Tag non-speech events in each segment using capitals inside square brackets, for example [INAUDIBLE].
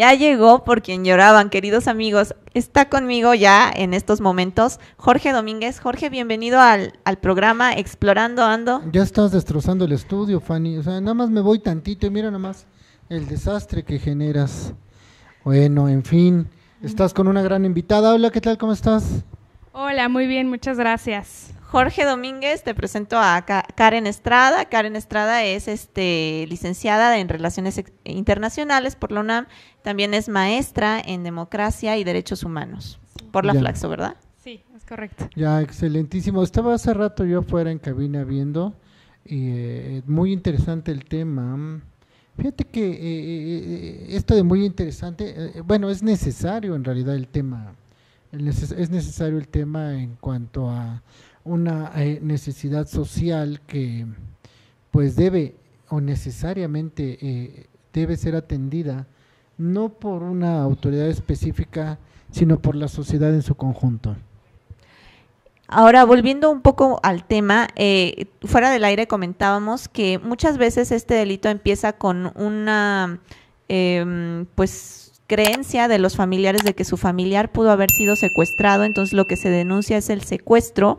Ya llegó por quien lloraban, queridos amigos. Está conmigo ya en estos momentos Jorge Domínguez. Jorge, bienvenido al, al programa Explorando Ando. Ya estás destrozando el estudio, Fanny. O sea, nada más me voy tantito y mira nada más el desastre que generas. Bueno, en fin, estás con una gran invitada. Hola, ¿qué tal? ¿Cómo estás? Hola, muy bien, muchas gracias. Jorge Domínguez, te presento a Karen Estrada. Karen Estrada es este, licenciada en Relaciones Internacionales por la UNAM, también es maestra en Democracia y Derechos Humanos por la Flaxo, ¿verdad? Sí, es correcto. Ya, excelentísimo. Estaba hace rato yo afuera en cabina viendo, y eh, eh, muy interesante el tema. Fíjate que eh, esto de muy interesante, bueno, es necesario en realidad el tema, es necesario el tema en cuanto a una eh, necesidad social que pues debe o necesariamente eh, debe ser atendida no por una autoridad específica, sino por la sociedad en su conjunto. Ahora, volviendo un poco al tema, eh, fuera del aire comentábamos que muchas veces este delito empieza con una, em, pues, creencia de los familiares de que su familiar pudo haber sido secuestrado, entonces lo que se denuncia es el secuestro,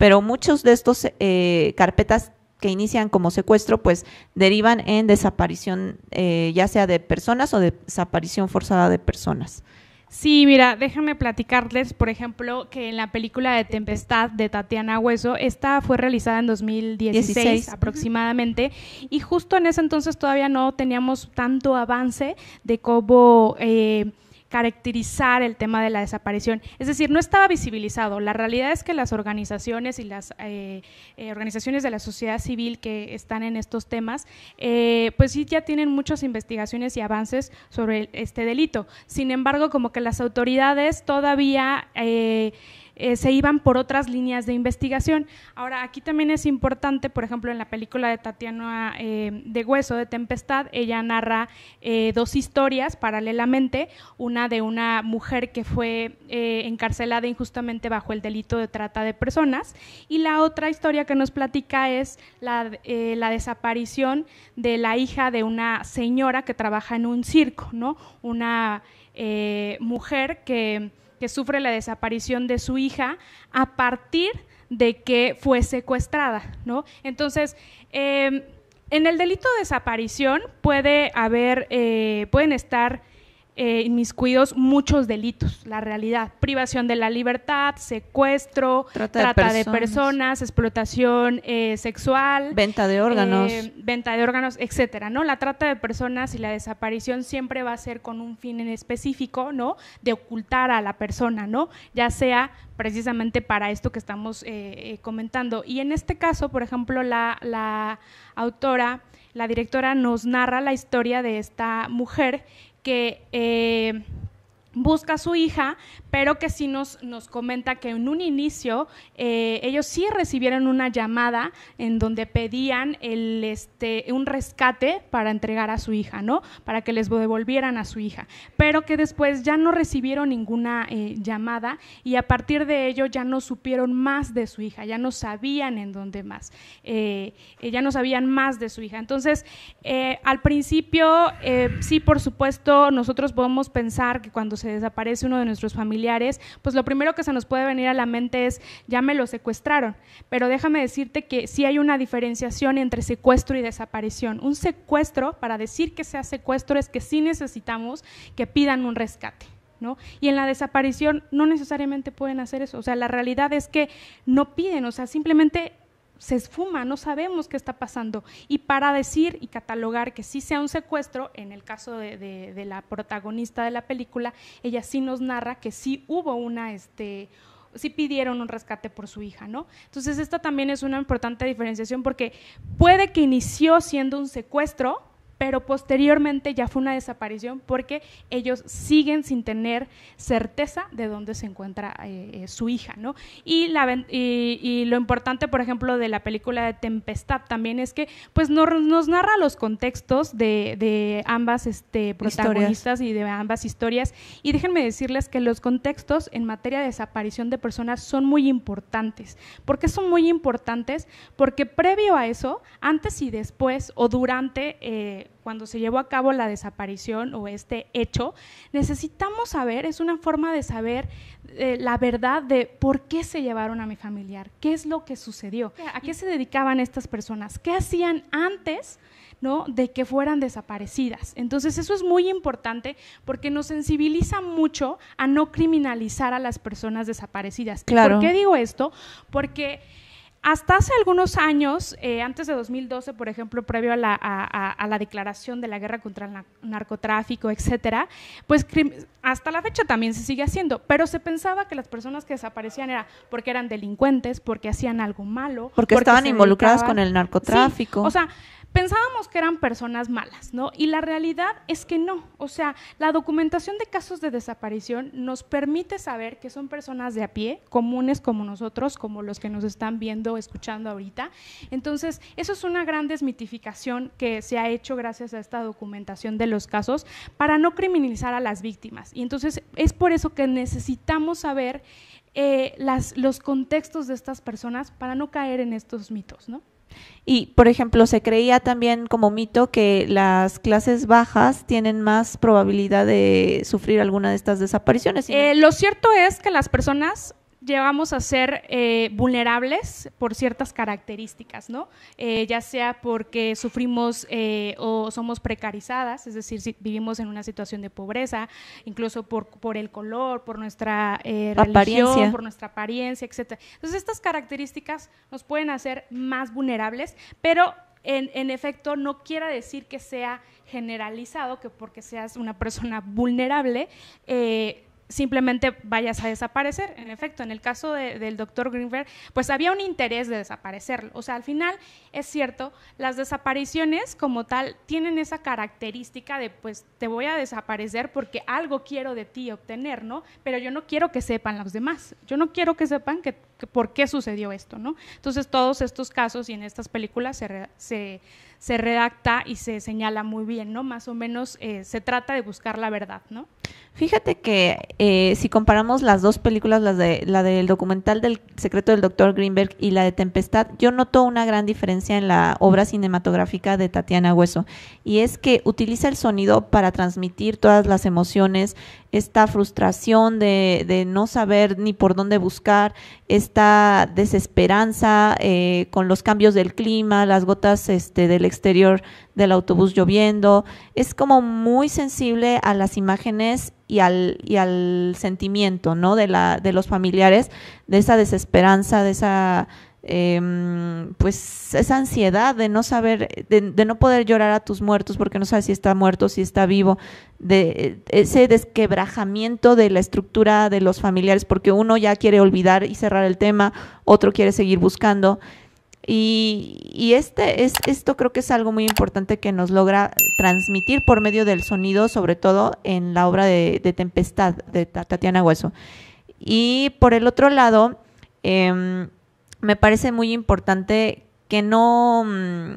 pero muchos de estos eh, carpetas que inician como secuestro, pues derivan en desaparición, eh, ya sea de personas o de desaparición forzada de personas. Sí, mira, déjenme platicarles, por ejemplo, que en la película de Tempestad de Tatiana Hueso, esta fue realizada en 2016 aproximadamente, y justo en ese entonces todavía no teníamos tanto avance de cómo... Eh, caracterizar el tema de la desaparición. Es decir, no estaba visibilizado. La realidad es que las organizaciones y las eh, eh, organizaciones de la sociedad civil que están en estos temas, eh, pues sí ya tienen muchas investigaciones y avances sobre este delito. Sin embargo, como que las autoridades todavía eh, se iban por otras líneas de investigación. Ahora, aquí también es importante, por ejemplo, en la película de Tatiana eh, de Hueso, de Tempestad, ella narra eh, dos historias paralelamente, una de una mujer que fue encarcelada injustamente bajo el delito de trata de personas y la otra historia que nos platica es la, la desaparición de la hija de una señora que trabaja en un circo, ¿no? Una mujer que que sufre la desaparición de su hija a partir de que fue secuestrada, ¿no? Entonces, em, en el delito de desaparición puede haber, eh, pueden estar mis eh, inmiscuidos muchos delitos, la realidad, privación de la libertad, secuestro, trata, de, personas. explotación eh, sexual, venta de órganos, eh, venta de órganos, etcétera, ¿no? La trata de personas y la desaparición siempre va a ser con un fin en específico, ¿no? De ocultar a la persona, ¿no? Ya sea precisamente para esto que estamos comentando. Y en este caso, por ejemplo, la, la autora, la directora nos narra la historia de esta mujer que eh, busca a su hija, pero que sí nos, nos comenta que en un inicio eh, ellos sí recibieron una llamada en donde pedían el, este, un rescate para entregar a su hija, ¿no? Para que les devolvieran a su hija, pero que después ya no recibieron ninguna eh, llamada y a partir de ello ya no supieron más de su hija, ya no sabían en dónde más, eh, ya no sabían más de su hija. Entonces, al principio, sí, por supuesto, nosotros podemos pensar que cuando se desaparece uno de nuestros familiares, pues lo primero que se nos puede venir a la mente es, ya me lo secuestraron. Pero déjame decirte que sí hay una diferenciación entre secuestro y desaparición. Un secuestro, para decir que sea secuestro, es que sí necesitamos que pidan un rescate. ¿No? Y en la desaparición no necesariamente pueden hacer eso. O sea, la realidad es que no piden, o sea, simplemente se esfuma, no sabemos qué está pasando. Y para decir y catalogar que sí sea un secuestro, en el caso de, de, la protagonista de la película, ella sí nos narra que sí hubo una, este, sí pidieron un rescate por su hija, ¿no? Entonces esta también es una importante diferenciación porque puede que inició siendo un secuestro, pero posteriormente ya fue una desaparición porque ellos siguen sin tener certeza de dónde se encuentra eh, eh, su hija, ¿no? Y, lo importante, por ejemplo, de la película de Tempestad también es que pues nos, narra los contextos de, ambas este, protagonistas y de ambas historias. Y déjenme decirles que los contextos en materia de desaparición de personas son muy importantes. ¿Por qué son muy importantes? Porque previo a eso, antes y después o durante... Eh, cuando se llevó a cabo la desaparición o este hecho, necesitamos saber, es una forma de saber eh, la verdad de por qué se llevaron a mi familiar, qué es lo que sucedió, a qué se dedicaban estas personas, qué hacían antes ¿no? de que fueran desaparecidas. Entonces eso es muy importante porque nos sensibiliza mucho a no criminalizar a las personas desaparecidas. ¿Por qué digo esto? Porque hasta hace algunos años, eh, antes de 2012, por ejemplo, previo a la, declaración de la guerra contra el narcotráfico, etcétera, pues hasta la fecha también se sigue haciendo, pero se pensaba que las personas que desaparecían era porque eran delincuentes, porque hacían algo malo, porque, estaban involucradas con el narcotráfico. o sea, Pensábamos que eran personas malas, ¿no? Y la realidad es que no. O sea, la documentación de casos de desaparición nos permite saber que son personas de a pie, comunes como nosotros, como los que nos están viendo, escuchando ahorita. Entonces, eso es una gran desmitificación que se ha hecho gracias a esta documentación de los casos para no criminalizar a las víctimas. Y entonces es por eso que necesitamos saber eh, los contextos de estas personas para no caer en estos mitos, ¿no? Y, por ejemplo, se creía también como mito que las clases bajas tienen más probabilidad de sufrir alguna de estas desapariciones. Eh, lo cierto es que las personas Llevamos a ser eh, vulnerables por ciertas características, ¿no? Eh, ya sea porque sufrimos eh, o somos precarizadas, es decir, si vivimos en una situación de pobreza, incluso por, por el color, por nuestra religión, por nuestra apariencia, etc. Entonces, estas características nos pueden hacer más vulnerables, pero en, en, efecto, no quiera decir que sea generalizado, que porque seas una persona vulnerable, eh, simplemente vayas a desaparecer. En efecto, en el caso del doctor Greenberg, pues había un interés de desaparecerlo. O sea, al final es cierto, las desapariciones como tal tienen esa característica de, pues te voy a desaparecer porque algo quiero de ti obtener, ¿no? Pero yo no quiero que sepan los demás, yo no quiero que sepan que, por qué sucedió esto, ¿no? Entonces todos estos casos y en estas películas se, se se redacta y se señala muy bien, ¿no? Más o menos eh, se trata de buscar la verdad, ¿no? Fíjate que eh, si comparamos las dos películas, las de, la del documental del secreto del doctor Greenberg y la de Tempestad, yo noto una gran diferencia en la obra cinematográfica de Tatiana Hueso, y es que utiliza el sonido para transmitir todas las emociones, esta frustración de, no saber ni por dónde buscar, esta desesperanza eh, con los cambios del clima, las gotas este, del exterior del autobús lloviendo. Es como muy sensible a las imágenes y al, y al sentimiento ¿no? de, la, de los familiares, de esa desesperanza, de esa Em, pues esa ansiedad de no saber, de, no poder llorar a tus muertos porque no sabes si está muerto, si está vivo, de eh, ese desquebrajamiento de la estructura de los familiares porque uno ya quiere olvidar y cerrar el tema, otro quiere seguir buscando. Y, este es, esto creo que es algo muy importante que nos logra transmitir por medio del sonido, sobre todo en la obra de, Tempestad de Tatiana Hueso. Y por el otro lado, em, me parece muy importante que no, mm,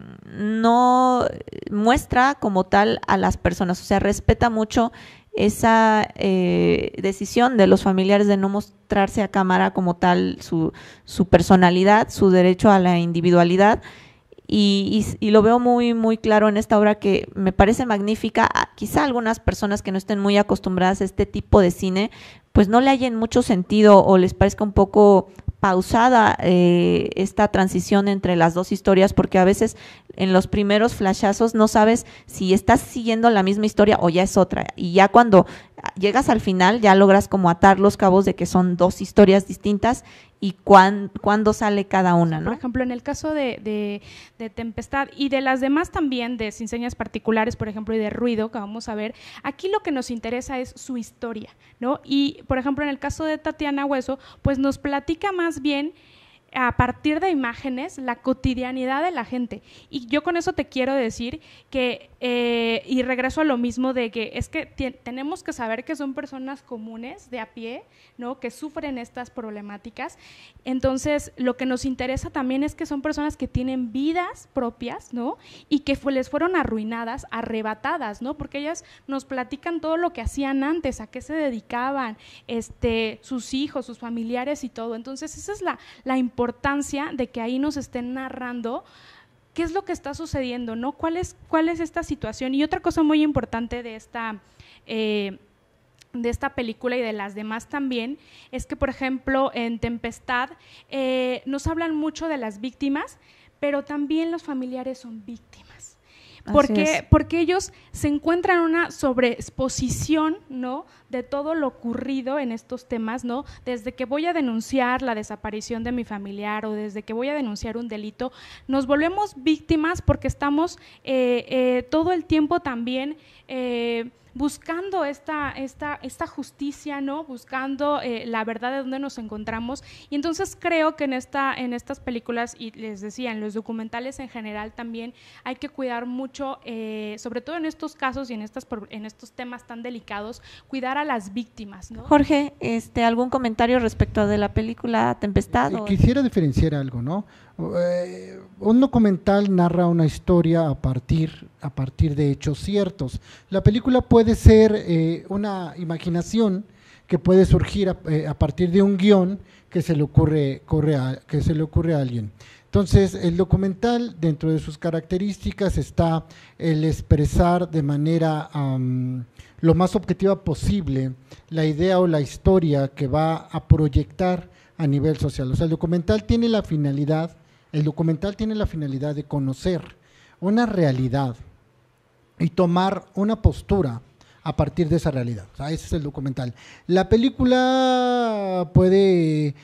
no muestra como tal a las personas, o sea, respeta mucho esa eh, decisión de los familiares de no mostrarse a cámara como tal su, su personalidad, su derecho a la individualidad. Y, y, y, lo veo muy, muy claro en esta obra que me parece magnífica. Ah, quizá algunas personas que no estén muy acostumbradas a este tipo de cine, pues no le hallen mucho sentido o les parezca un poco pausada eh, esta transición entre las dos historias, porque a veces en los primeros flashazos no sabes si estás siguiendo la misma historia o ya es otra. Y ya cuando llegas al final, ya logras como atar los cabos de que son dos historias distintas y cuándo sale cada una, ¿no? Por ejemplo, en el caso de, de, de, Tempestad y de las demás también, de Sin Particulares, por ejemplo, y de Ruido, que vamos a ver, aquí lo que nos interesa es su historia, ¿no? Y, por ejemplo, en el caso de Tatiana Hueso, pues nos platica más bien a partir de imágenes la cotidianidad de la gente. Y yo con eso te quiero decir que, eh, y regreso a lo mismo de que es que tenemos que saber que son personas comunes de a pie, ¿no? Que sufren estas problemáticas. Entonces, lo que nos interesa también es que son personas que tienen vidas propias, ¿no? Y que les fueron arruinadas, arrebatadas, ¿no? Porque ellas nos platican todo lo que hacían antes, a qué se dedicaban, este, sus hijos, sus familiares y todo. Entonces, esa es la, la importancia importancia de que ahí nos estén narrando qué es lo que está sucediendo, ¿no? ¿Cuál es, cuál es esta situación? Y otra cosa muy importante de esta, eh, de esta película y de las demás también es que, por ejemplo, en Tempestad eh, nos hablan mucho de las víctimas, pero también los familiares son víctimas. Porque, porque ellos se encuentran una sobreexposición, ¿no? De todo lo ocurrido en estos temas, ¿no? Desde que voy a denunciar la desaparición de mi familiar o desde que voy a denunciar un delito, nos volvemos víctimas porque estamos eh, eh, todo el tiempo también. Eh, buscando esta, esta, esta justicia, ¿no? Buscando eh, la verdad de dónde nos encontramos. Y entonces creo que en, esta, en estas películas, y les decía, en los documentales en general también, hay que cuidar mucho, eh, sobre todo en estos casos y en, estas, en estos temas tan delicados, cuidar a las víctimas, Jorge, este, ¿algún comentario respecto de la película Tempestad? Quisiera diferenciar algo, ¿no? Eh, un documental narra una historia a partir, a partir de hechos ciertos. La película puede puede ser eh, una imaginación que puede surgir eh, a, partir de un guión que se le ocurre, a, que se le ocurre a alguien. Entonces, el documental, dentro de sus características, está el expresar de manera lo más objetiva posible la idea o la historia que va a proyectar a nivel social. O sea, el documental tiene la finalidad, el documental tiene la finalidad de conocer una realidad y tomar una postura a partir de esa realidad. O sea, ese es el documental. La película puede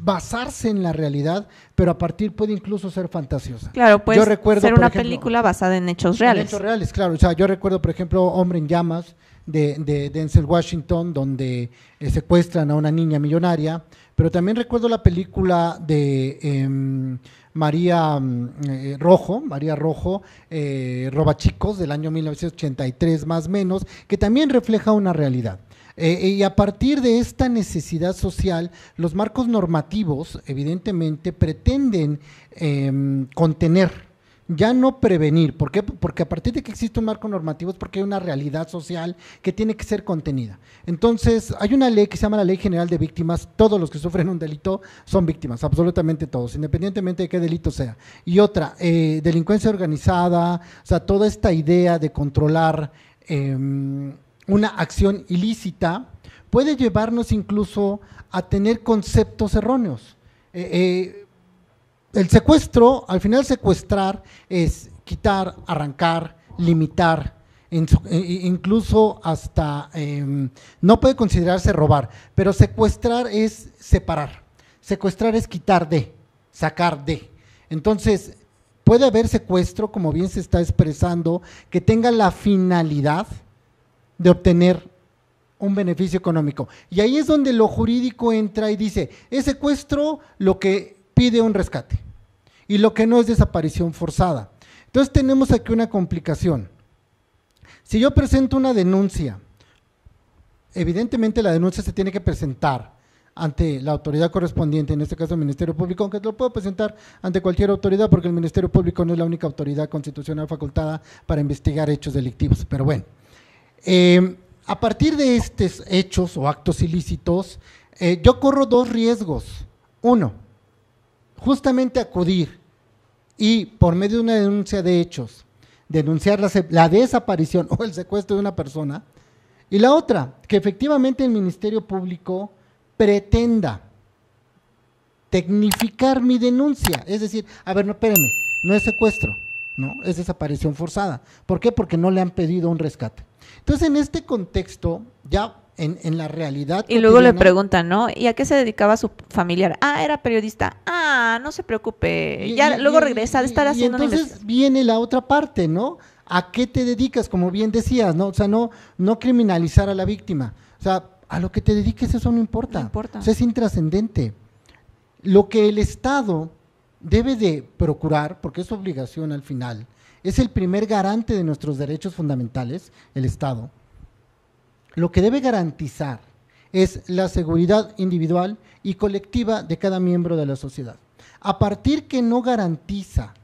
basarse en la realidad, pero a partir puede incluso ser fantasiosa. Claro, puede ser una película basada en hechos reales. hechos reales, claro. O sea, yo recuerdo, por ejemplo, Hombre en Llamas, de, Denzel Washington, donde eh, secuestran a una niña millonaria, pero también recuerdo la película de em, María mm, eh, Rojo, María Rojo, eh, Robachicos, del año 1983 más menos, que también refleja una realidad. Eh, eh, y a partir de esta necesidad social, los marcos normativos evidentemente pretenden em, contener ya no prevenir. ¿Por qué? Porque a partir de que existe un marco normativo es porque hay una realidad social que tiene que ser contenida. Entonces, hay una ley que se llama la Ley General de Víctimas. Todos los que sufren un delito son víctimas, absolutamente todos, independientemente de qué delito sea. Y otra, eh, delincuencia organizada, o sea, toda esta idea de controlar em, una acción ilícita puede llevarnos incluso a tener conceptos erróneos. Eh, eh, el secuestro, al final secuestrar es quitar, arrancar, limitar, e, e, incluso hasta, em, no puede considerarse robar, pero secuestrar es separar, secuestrar es quitar de, sacar de. Entonces, puede haber secuestro, como bien se está expresando, que tenga la finalidad de obtener un beneficio económico. Y ahí es donde lo jurídico entra y dice, es secuestro lo que pide un rescate y lo que no es desaparición forzada. Entonces tenemos aquí una complicación. Si yo presento una denuncia, evidentemente la denuncia se tiene que presentar ante la autoridad correspondiente, en este caso el Ministerio Público, aunque lo puedo presentar ante cualquier autoridad porque el Ministerio Público no es la única autoridad constitucional facultada para investigar hechos delictivos. Pero bueno, eh, a partir de estos hechos o actos ilícitos, eh, yo corro dos riesgos. Uno, justamente acudir y por medio de una denuncia de hechos, denunciar la, desaparición [LAUGHS] o el secuestro de una persona, y la otra, que efectivamente el Ministerio Público pretenda tecnificar mi denuncia, es decir, a ver, no, espérame, no es secuestro, ¿no? Es desaparición forzada. ¿Por qué? Porque no le han pedido un rescate. Entonces, en este contexto, ya en, la realidad. Y luego le preguntan, ¿no? ¿Y a qué se dedicaba su familiar? Ah, era periodista. Ah, no se preocupe. ya luego regresa de estar haciendo y entonces viene la otra parte, ¿no? ¿A qué te dedicas? Como bien decías, ¿no? O sea, no, no criminalizar a la víctima. O sea, a lo que te dediques eso no importa. importa. O sea, es intrascendente. Lo que el Estado debe de procurar, porque es obligación al final, es el primer garante de nuestros derechos fundamentales, el Estado lo que debe garantizar es la seguridad individual y colectiva de cada miembro de la sociedad. A partir que no garantiza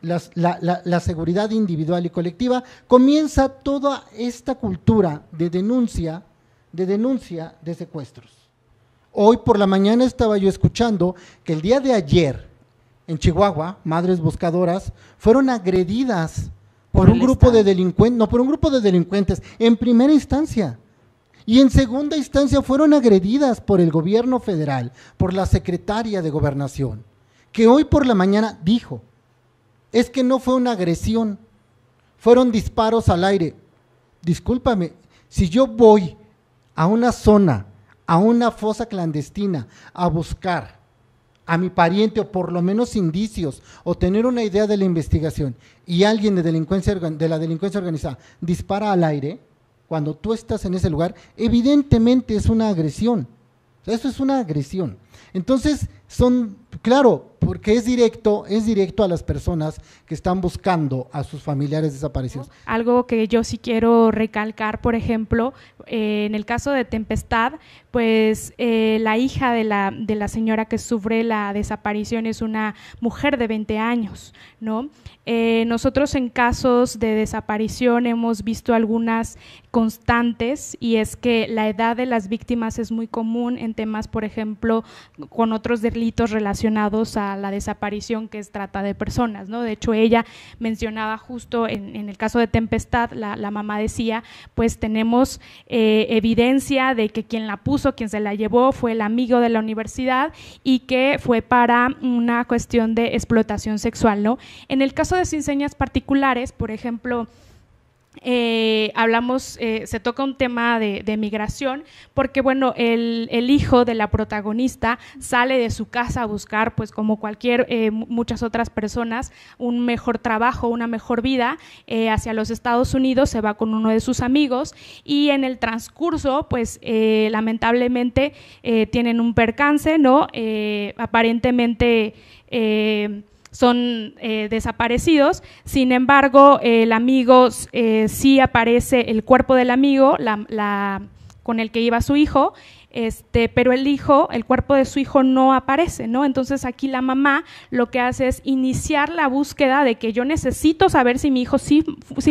la, seguridad individual y colectiva, comienza toda esta cultura de denuncia, de denuncia de secuestros. Hoy por la mañana estaba yo escuchando que el día de ayer en Chihuahua, madres buscadoras fueron agredidas por un grupo de delincuentes, no por un grupo de delincuentes, en primera instancia. Y en segunda instancia fueron agredidas por el gobierno federal, por la secretaria de gobernación, que hoy por la mañana dijo, es que no fue una agresión, fueron disparos al aire. Discúlpame, si yo voy a una zona, a una fosa clandestina, a buscar a mi pariente o por lo menos indicios o tener una idea de la investigación y alguien de, delincuencia, de la delincuencia organizada dispara al aire, cuando tú estás en ese lugar, evidentemente es una agresión. Eso es una agresión. Entonces, son, claro, porque es directo, es directo a las personas que están buscando a sus familiares desaparecidos. Algo que yo sí quiero recalcar, por ejemplo, eh, en el caso de Tempestad, pues eh, la hija de la, de la señora que sufre la desaparición es una mujer de 20 años, ¿no? Eh, nosotros en casos de desaparición hemos visto algunas constantes y es que la edad de las víctimas es muy común en temas, por ejemplo, con otros delitos relacionados a la desaparición que es trata de personas, ¿no? De hecho, ella mencionaba justo en, el caso de Tempestad, la, mamá decía, pues tenemos eh, evidencia de que quien la puso, quien se la llevó, fue el amigo de la universidad y que fue para una cuestión de explotación sexual, ¿no? En el caso de Sin Particulares, por ejemplo, eh, hablamos, eh, se toca un tema de, migración, porque bueno, el, hijo de la protagonista sale de su casa a buscar, pues como cualquier, eh, muchas otras personas, un mejor trabajo, una mejor vida hacia los Estados Unidos, se va con uno de sus amigos y en el transcurso, pues lamentablemente tienen un percance, ¿no? aparentemente son eh, desaparecidos. Sin embargo, el amigo eh, sí aparece el cuerpo del amigo con el que iba su hijo este, pero el hijo, el cuerpo de su hijo no aparece, ¿no? Entonces aquí la mamá lo que hace es iniciar la búsqueda de que yo necesito saber si mi hijo sí,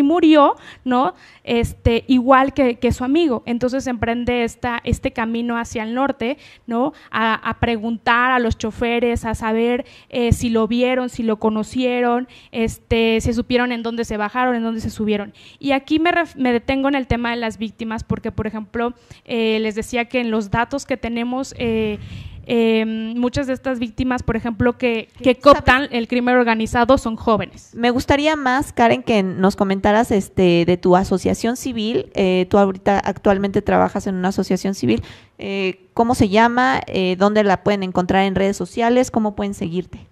murió, ¿no? Este, igual que, su amigo. Entonces emprende esta, este camino hacia el norte, ¿no? A, preguntar a los choferes, a saber eh, si lo vieron, si lo conocieron, este, si supieron en dónde se bajaron, en dónde se subieron. Y aquí me, detengo en el tema de las víctimas porque, por ejemplo, eh, les decía que en los datos que tenemos. Eh, eh, muchas de estas víctimas, por ejemplo, que, que cooptan el crimen organizado son jóvenes. Me gustaría más, Karen, que nos comentaras este, de tu asociación civil. Eh, tú ahorita actualmente trabajas en una asociación civil. ¿Cómo se llama? ¿Dónde la pueden encontrar en redes sociales? ¿Cómo pueden seguirte?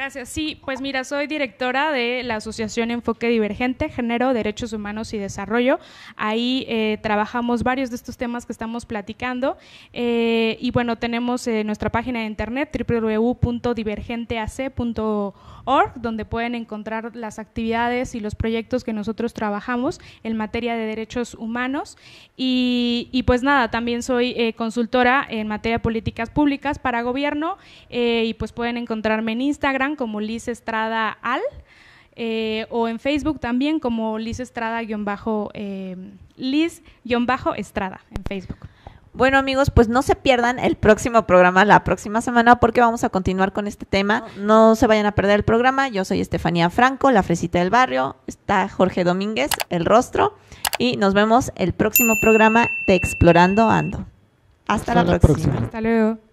Gracias. Sí, pues mira, soy directora de la Asociación Enfoque Divergente, Género, Derechos Humanos y Desarrollo. Ahí eh, trabajamos varios de estos temas que estamos platicando. Eh, y bueno, tenemos eh, nuestra página de internet www.divergenteac.org, donde pueden encontrar las actividades y los proyectos que nosotros trabajamos en materia de derechos humanos. Y, y pues nada, también soy consultora en materia de políticas públicas para gobierno y pues pueden encontrarme en Instagram como Liz Estrada Al. Eh, o en Facebook también como Liz Estrada bajo eh, Liz Estrada en Facebook. Bueno amigos, pues no se pierdan el próximo programa la próxima semana porque vamos a continuar con este tema. No se vayan a perder el programa. Yo soy Estefanía Franco, la fresita del barrio. Está Jorge Domínguez, el rostro. Y nos vemos el próximo programa de Explorando Ando. Hasta, la, próxima. Hasta luego.